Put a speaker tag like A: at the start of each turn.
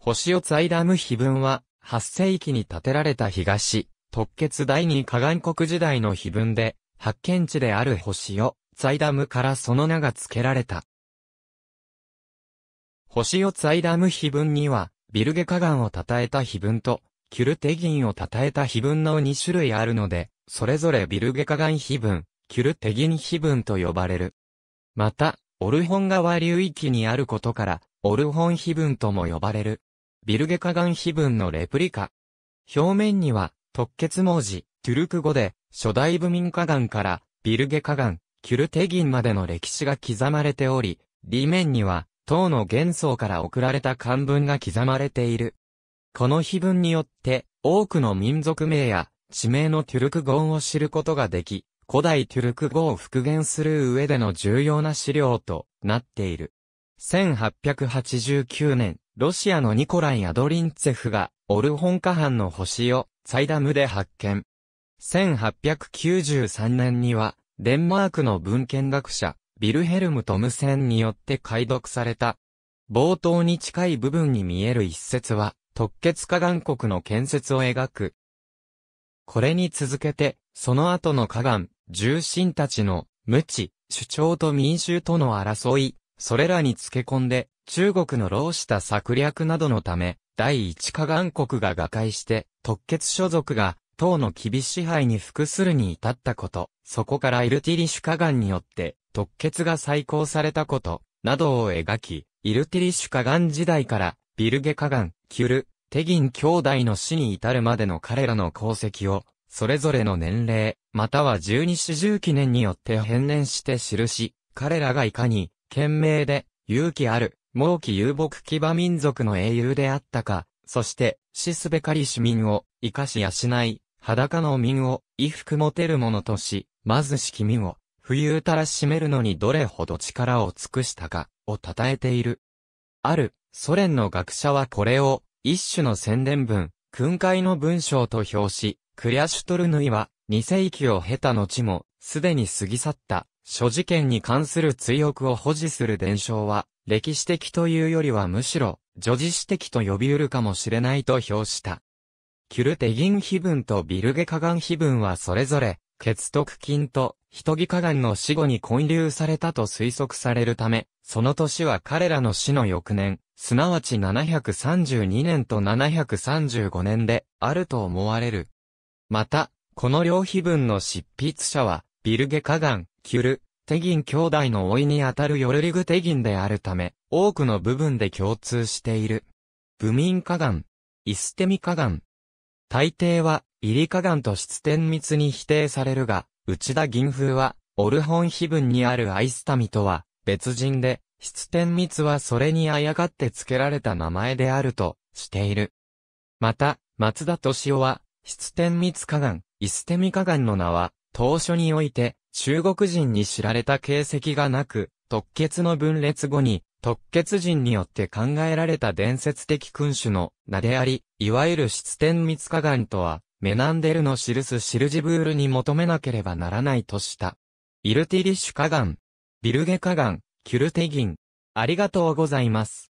A: 星をイダム碑文は、8世紀に建てられた東、特決第二河岸国時代の碑文で、発見地である星を、イダムからその名が付けられた。星をイダム碑文には、ビルゲ河岸を称えた碑文と、キュルテギンを称えた碑文の2種類あるので、それぞれビルゲ河岸碑文、キュルテギン碑文と呼ばれる。また、オルホン川流域にあることから、オルホン碑文とも呼ばれる。ビルゲカガン碑文のレプリカ。表面には、特結文字、トゥルク語で、初代部民カガンから、ビルゲカガン、キュルテギンまでの歴史が刻まれており、裏面には、唐の元宗から送られた漢文が刻まれている。この碑文によって、多くの民族名や地名のトゥルク語を知ることができ、古代トゥルク語を復元する上での重要な資料となっている。1889年、ロシアのニコライ・アドリンツェフが、オルホンカハンの星を、サイダムで発見。1893年には、デンマークの文献学者、ビルヘルム・トムセンによって解読された。冒頭に近い部分に見える一節は、特決化岩国の建設を描く。これに続けて、その後の河岸、重臣たちの、無知、主張と民衆との争い、それらにつけ込んで、中国の老した策略などのため、第一河岸国が瓦解して、特決所属が、党の厳し支配に服するに至ったこと、そこからイルティリシュ河岸によって、特決が再興されたこと、などを描き、イルティリシュ河岸時代から、ビルゲ河岸、キュル、テギン兄弟の死に至るまでの彼らの功績を、それぞれの年齢、または十二四十記念によって変年して記し、彼らがいかに賢明で、勇気ある、猛気遊牧騎馬民族の英雄であったか、そして、死すべかり市民を、生かし養い、裸の民を、衣服持てる者とし、貧しき民を、冬たらしめるのにどれほど力を尽くしたか、を称えている。ある、ソ連の学者はこれを、一種の宣伝文、訓戒の文章と表し、クリアシュトルヌイは、二世紀を経た後も、すでに過ぎ去った、諸事件に関する追憶を保持する伝承は、歴史的というよりはむしろ、女児史的と呼び得るかもしれないと評した。キュルテギン碑文とビルゲカガン碑文はそれぞれ、血徳金と、ヒトギカガンの死後に混流されたと推測されるため、その年は彼らの死の翌年、すなわち732年と735年で、あると思われる。また、この両碑文の執筆者は、ビルゲカガン、キュル、テギン兄弟の老いにあたるヨルリグテギンであるため、多くの部分で共通している。ブミンカガン、イステミカガン。大抵は、イリカガンと質点密に否定されるが、内田銀風は、オルホン碑文にあるアイスタミとは、別人で、質点密はそれにあやかって付けられた名前であると、している。また、松田敏夫は、質点密カガン、イステミカガンの名は、当初において、中国人に知られた形跡がなく、特決の分裂後に、特決人によって考えられた伝説的君主の名であり、いわゆる失点。密日眼とは、メナンデルの記すシルジブールに求めなければならないとした。イルティリッシュカ岩、ビルゲカガン、キュルテギン。ありがとうございます。